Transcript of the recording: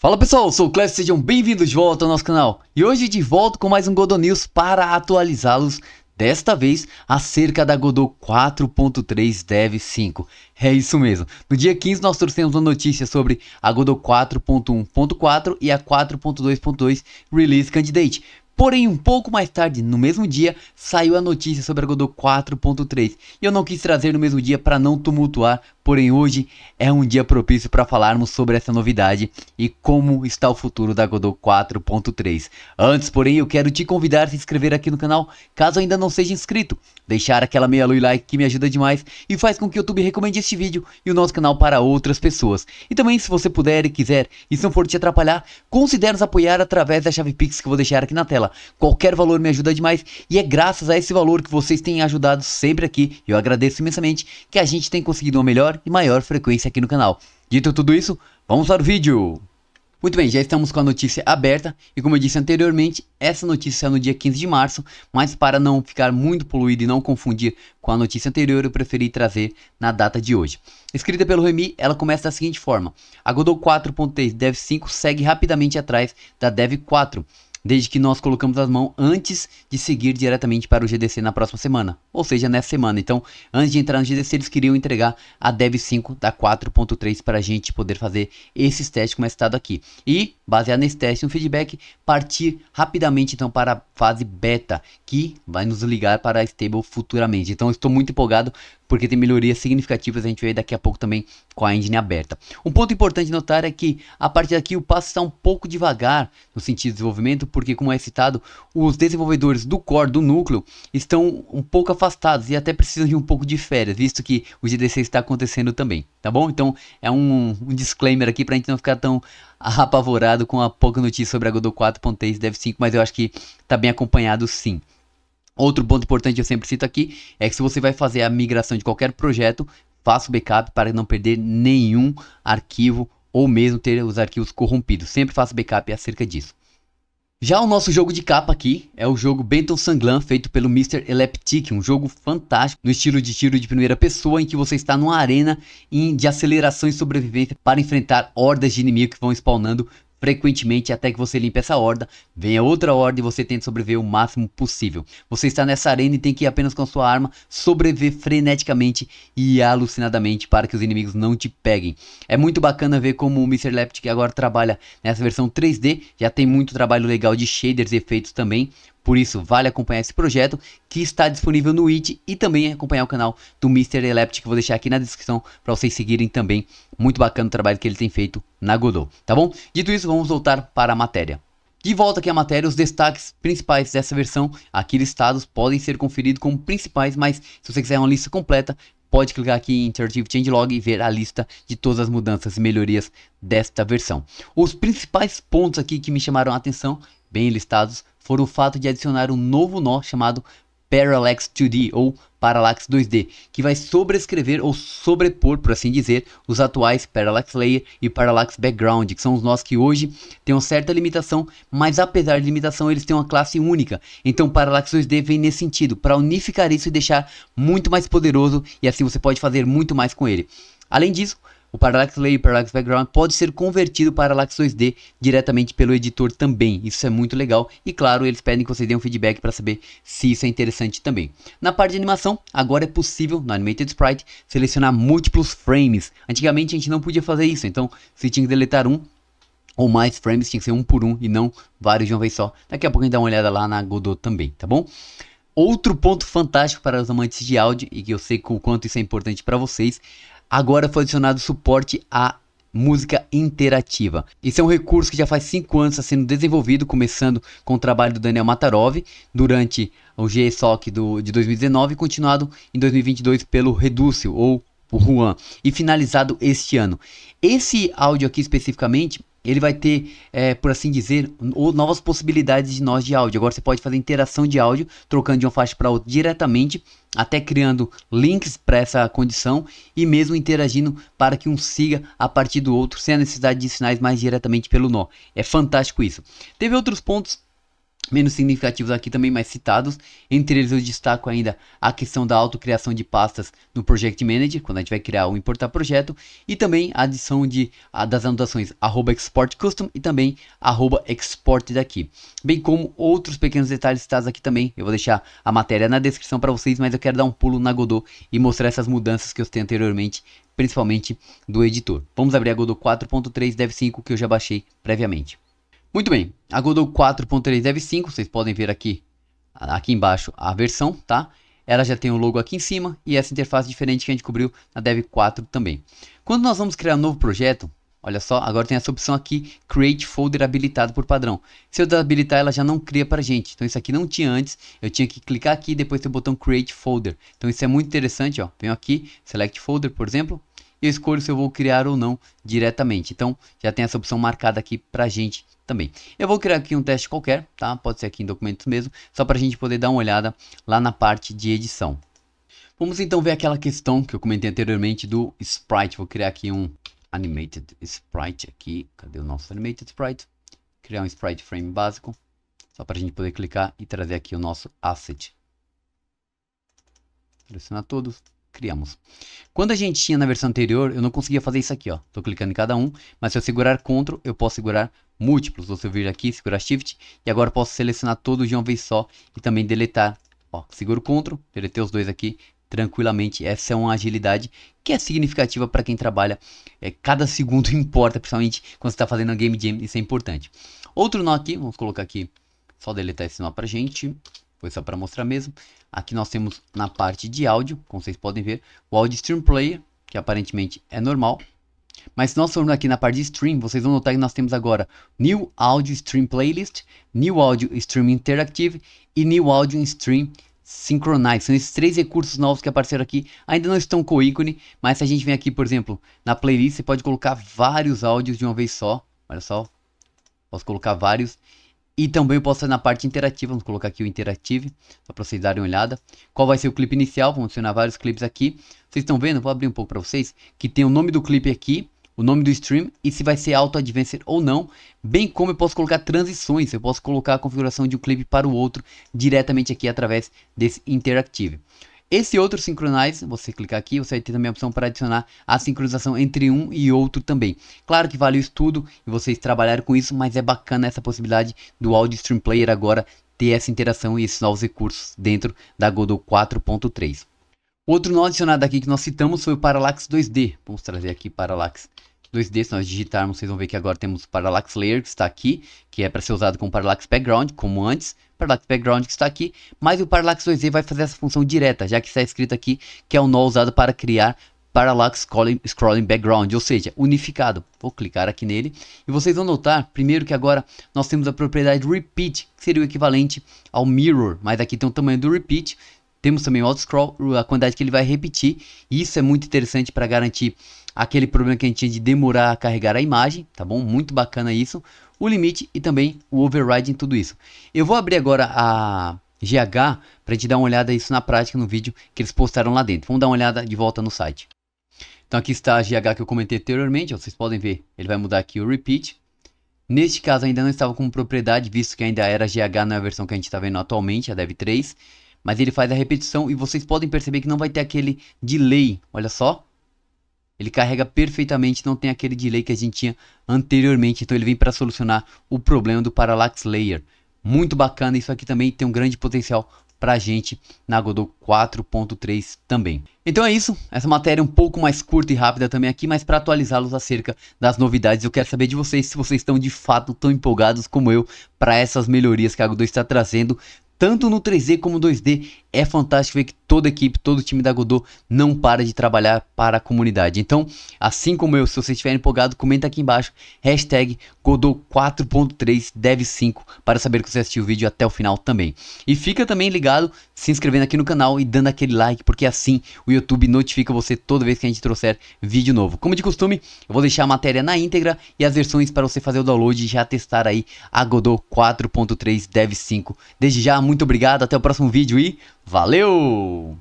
Fala pessoal, sou o Clécio, sejam bem-vindos de volta ao nosso canal. E hoje de volta com mais um Godot News para atualizá-los, desta vez acerca da Godot 4.3 Dev 5. É isso mesmo. No dia 15 nós trouxemos uma notícia sobre a Godot 4.1.4 e a 4.2.2 Release Candidate. Porém, um pouco mais tarde, no mesmo dia, saiu a notícia sobre a Godot 4.3 e eu não quis trazer no mesmo dia para não tumultuar, porém hoje é um dia propício para falarmos sobre essa novidade e como está o futuro da Godot 4.3. Antes, porém, eu quero te convidar a se inscrever aqui no canal, caso ainda não seja inscrito, deixar aquela meia luz like que me ajuda demais e faz com que o YouTube recomende este vídeo e o nosso canal para outras pessoas. E também, se você puder e quiser, e se não for te atrapalhar, considere nos apoiar através da chave Pix que eu vou deixar aqui na tela. Qualquer valor me ajuda demais e é graças a esse valor que vocês têm ajudado sempre aqui. Eu agradeço imensamente que a gente tem conseguido uma melhor e maior frequência aqui no canal. Dito tudo isso, vamos para o vídeo! Muito bem, já estamos com a notícia aberta e como eu disse anteriormente, essa notícia é no dia 15 de março, mas para não ficar muito poluído e não confundir com a notícia anterior, eu preferi trazer na data de hoje. Escrita pelo Remy, ela começa da seguinte forma: A Godot 4.3 Dev 5 segue rapidamente atrás da Dev 4 desde que nós colocamos as mãos antes de seguir diretamente para o GDC na próxima semana, ou seja, nessa semana. Então, antes de entrar no GDC, eles queriam entregar a Dev 5 da 4.3 para a gente poder fazer esses testes como é citado aqui. E, baseado nesse teste, no um feedback, partir rapidamente então para a fase beta, que vai nos ligar para a stable futuramente. Então, estou muito empolgado porque tem melhorias significativas, a gente vê daqui a pouco também com a engine aberta. Um ponto importante notar é que a partir daqui o passo está um pouco devagar no sentido de desenvolvimento, porque, como é citado, os desenvolvedores do core do núcleo estão um pouco afastados e até precisam de um pouco de férias, visto que o GDC está acontecendo também, tá bom? Então é um, um disclaimer aqui para a gente não ficar tão apavorado com a pouca notícia sobre a Godot 4.3 Dev 5, mas eu acho que está bem acompanhado sim. Outro ponto importante que eu sempre cito aqui é que se você vai fazer a migração de qualquer projeto, faça o backup para não perder nenhum arquivo ou mesmo ter os arquivos corrompidos. Sempre faça backup acerca disso. Já o nosso jogo de capa aqui é o jogo Benton Sanglan, feito pelo Mr. Eleptic, um jogo fantástico no estilo de tiro de primeira pessoa, em que você está numa arena de aceleração e sobrevivência para enfrentar hordas de inimigos que vão spawnando frequentemente até que você limpe essa horda, venha outra horda e você tenta sobreviver o máximo possível. Você está nessa arena e tem que ir apenas com sua arma, sobreviver freneticamente e alucinadamente para que os inimigos não te peguem. É muito bacana ver como o Mr. Leptic agora trabalha nessa versão 3D, já tem muito trabalho legal de shaders e efeitos também, por isso, vale acompanhar esse projeto que está disponível no It e também acompanhar o canal do Mr. Eleptic, que vou deixar aqui na descrição para vocês seguirem também. Muito bacana o trabalho que ele tem feito na Godot, tá bom? Dito isso, vamos voltar para a matéria. De volta aqui à matéria, os destaques principais dessa versão aqui listados podem ser conferidos como principais, mas se você quiser uma lista completa, pode clicar aqui em Interactive Changelog e ver a lista de todas as mudanças e melhorias desta versão. Os principais pontos aqui que me chamaram a atenção bem listados foram o fato de adicionar um novo nó chamado Parallax 2D ou Parallax 2D, que vai sobrescrever ou sobrepor, por assim dizer, os atuais Parallax Layer e Parallax Background, que são os nós que hoje têm uma certa limitação, mas apesar de limitação, eles têm uma classe única. Então, Parallax 2D vem nesse sentido, para unificar isso e deixar muito mais poderoso, e assim você pode fazer muito mais com ele. Além disso, o Parallax Layer e Parallax Background pode ser convertido para Parallax 2D diretamente pelo editor também. Isso é muito legal e claro, eles pedem que você dê um feedback para saber se isso é interessante também. Na parte de animação, agora é possível no Animated Sprite selecionar múltiplos frames. Antigamente a gente não podia fazer isso, então se tinha que deletar um, ou mais frames, tinha que ser um por um e não vários de uma vez só. Daqui a pouco a gente dá uma olhada lá na Godot também, tá bom? Outro ponto fantástico para os amantes de áudio, e que eu sei o quanto isso é importante para vocês, Agora foi adicionado suporte a música interativa. Esse é um recurso que já faz 5 anos está sendo desenvolvido, começando com o trabalho do Daniel Matarov durante o GSOC do, de 2019 e continuado em 2022 pelo Reducio ou o Juan e finalizado este ano. Esse áudio aqui especificamente ele vai ter, é, por assim dizer, novas possibilidades de nós de áudio. Agora você pode fazer interação de áudio, trocando de uma faixa para outra diretamente, até criando links para essa condição e mesmo interagindo para que um siga a partir do outro, sem a necessidade de sinais mais diretamente pelo nó. É fantástico isso. Teve outros pontos menos significativos aqui também, mas citados. Entre eles eu destaco ainda a questão da autocriação de pastas no Project Manager, quando a gente vai criar ou importar projeto, e também a adição de, a, das anotações arroba export custom e também arroba export daqui. Bem como outros pequenos detalhes citados aqui também. Eu vou deixar a matéria na descrição para vocês, mas eu quero dar um pulo na Godot e mostrar essas mudanças que eu citei anteriormente, principalmente do editor. Vamos abrir a Godot 4.3 Dev 5 que eu já baixei previamente. Muito bem, a Godot 5, vocês podem ver aqui, aqui embaixo a versão, tá? Ela já tem o um logo aqui em cima e essa interface diferente que a gente cobriu na Dev 4 também. Quando nós vamos criar um novo projeto, olha só, agora tem essa opção aqui, Create Folder habilitado por padrão. Se eu desabilitar, ela já não cria para gente. Então isso aqui não tinha antes, eu tinha que clicar aqui e depois tem o botão Create Folder. Então isso é muito interessante, ó. Venho aqui, Select Folder, por exemplo, eu escolho se eu vou criar ou não diretamente. Então já tem essa opção marcada aqui para gente também. Eu vou criar aqui um teste qualquer, tá? Pode ser aqui em documentos mesmo, só para a gente poder dar uma olhada lá na parte de edição. Vamos então ver aquela questão que eu comentei anteriormente do sprite. Vou criar aqui um animated sprite aqui. Cadê o nosso animated sprite? Criar um sprite frame básico, só para a gente poder clicar e trazer aqui o nosso asset. Selecionar todos, criamos. Quando a gente tinha na versão anterior, eu não conseguia fazer isso aqui, ó. Tô clicando em cada um, mas se eu segurar CTRL, eu posso segurar múltiplos. Você vir aqui, segurar Shift e agora posso selecionar todos de uma vez só e também deletar. Ó, seguro Ctrl, deletei os dois aqui tranquilamente. Essa é uma agilidade que é significativa para quem trabalha. É, cada segundo importa, principalmente quando está fazendo um game jam, isso é importante. Outro nó aqui, vamos colocar aqui, só deletar esse nó para gente. Foi só para mostrar mesmo. Aqui nós temos na parte de áudio, como vocês podem ver, o Audio Stream Player, que aparentemente é normal. Mas se nós formos aqui na parte de stream, vocês vão notar que nós temos agora New Audio Stream Playlist, New Audio Stream Interactive e New Audio Stream Synchronize. São esses três recursos novos que apareceram aqui. Ainda não estão com o ícone, mas se a gente vem aqui, por exemplo, na playlist, você pode colocar vários áudios de uma vez só. Olha só, posso colocar vários. E também eu posso na parte interativa, vamos colocar aqui o interativo, só para vocês darem uma olhada. Qual vai ser o clipe inicial, vamos adicionar vários clipes aqui. Vocês estão vendo, vou abrir um pouco para vocês, que tem o nome do clipe aqui o nome do stream e se vai ser Auto Adventure ou não, bem como eu posso colocar transições, eu posso colocar a configuração de um clipe para o outro diretamente aqui através desse Interactive. Esse outro Synchronize, você clicar aqui, você vai ter também a opção para adicionar a sincronização entre um e outro também. Claro que vale o estudo e vocês trabalharam com isso, mas é bacana essa possibilidade do Audio Stream Player agora ter essa interação e esses novos recursos dentro da Godot 4.3. Outro novo adicionado aqui que nós citamos foi o Parallax 2D. Vamos trazer aqui Parallax 2D, se nós digitarmos, vocês vão ver que agora temos Parallax Layer, que está aqui, que é para ser usado com Parallax Background, como antes, Parallax Background que está aqui, mas o Parallax 2D vai fazer essa função direta, já que está escrito aqui que é o um nó usado para criar Parallax Scrolling Background, ou seja, unificado. Vou clicar aqui nele e vocês vão notar, primeiro que agora nós temos a propriedade Repeat, que seria o equivalente ao Mirror, mas aqui tem o tamanho do Repeat, temos também o Auto Scroll, a quantidade que ele vai repetir, e isso é muito interessante para garantir aquele problema que a gente tinha de demorar a carregar a imagem, tá bom? Muito bacana isso. O limite e também o override em tudo isso. Eu vou abrir agora a GH para a gente dar uma olhada isso na prática no vídeo que eles postaram lá dentro. Vamos dar uma olhada de volta no site. Então aqui está a GH que eu comentei anteriormente, vocês podem ver, ele vai mudar aqui o repeat. Neste caso ainda não estava com propriedade, visto que ainda era GH na é versão que a gente está vendo atualmente, a Dev 3. Mas ele faz a repetição e vocês podem perceber que não vai ter aquele delay, olha só. Ele carrega perfeitamente, não tem aquele delay que a gente tinha anteriormente. Então ele vem para solucionar o problema do Parallax Layer. Muito bacana, isso aqui também tem um grande potencial para a gente na Godot 4.3 também. Então é isso, essa matéria é um pouco mais curta e rápida também aqui, mas para atualizá-los acerca das novidades, eu quero saber de vocês se vocês estão de fato tão empolgados como eu para essas melhorias que a Godot está trazendo, tanto no 3D como 2D é fantástico ver que toda a equipe, todo o time da Godot não para de trabalhar para a comunidade. Então, assim como eu, se você estiver empolgado, comenta aqui embaixo, hashtag Godot 4.3 Dev 5 para saber que você assistiu o vídeo até o final também. E fica também ligado, se inscrevendo aqui no canal e dando aquele like, porque assim o YouTube notifica você toda vez que a gente trouxer vídeo novo. Como de costume, eu vou deixar a matéria na íntegra e as versões para você fazer o download e já testar aí a Godot 4.3 Dev 5. Desde já, muito obrigado, até o próximo vídeo e... Valeu!